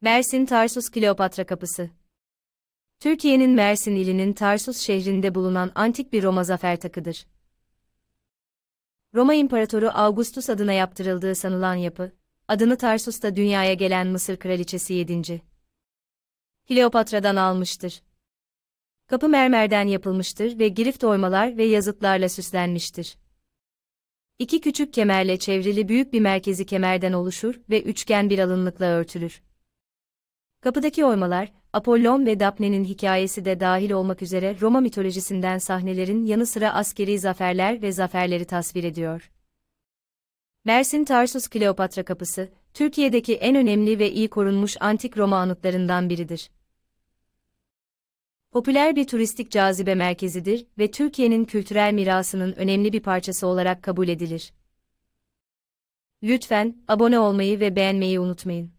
Mersin Tarsus Kleopatra Kapısı Türkiye'nin Mersin ilinin Tarsus şehrinde bulunan antik bir Roma zafer takıdır. Roma İmparatoru Augustus adına yaptırıldığı sanılan yapı, adını Tarsus'ta dünyaya gelen Mısır Kraliçesi 7. Kleopatra'dan almıştır. Kapı mermerden yapılmıştır ve girift oymalar ve yazıtlarla süslenmiştir. İki küçük kemerle çevrili büyük bir merkezi kemerden oluşur ve üçgen bir alınlıkla örtülür. Kapıdaki oymalar, Apollon ve Daphne'nin hikayesi de dahil olmak üzere Roma mitolojisinden sahnelerin yanı sıra askeri zaferler ve zaferleri tasvir ediyor. Mersin Tarsus Kleopatra Kapısı, Türkiye'deki en önemli ve iyi korunmuş antik Roma anıtlarından biridir. Popüler bir turistik cazibe merkezidir ve Türkiye'nin kültürel mirasının önemli bir parçası olarak kabul edilir. Lütfen abone olmayı ve beğenmeyi unutmayın.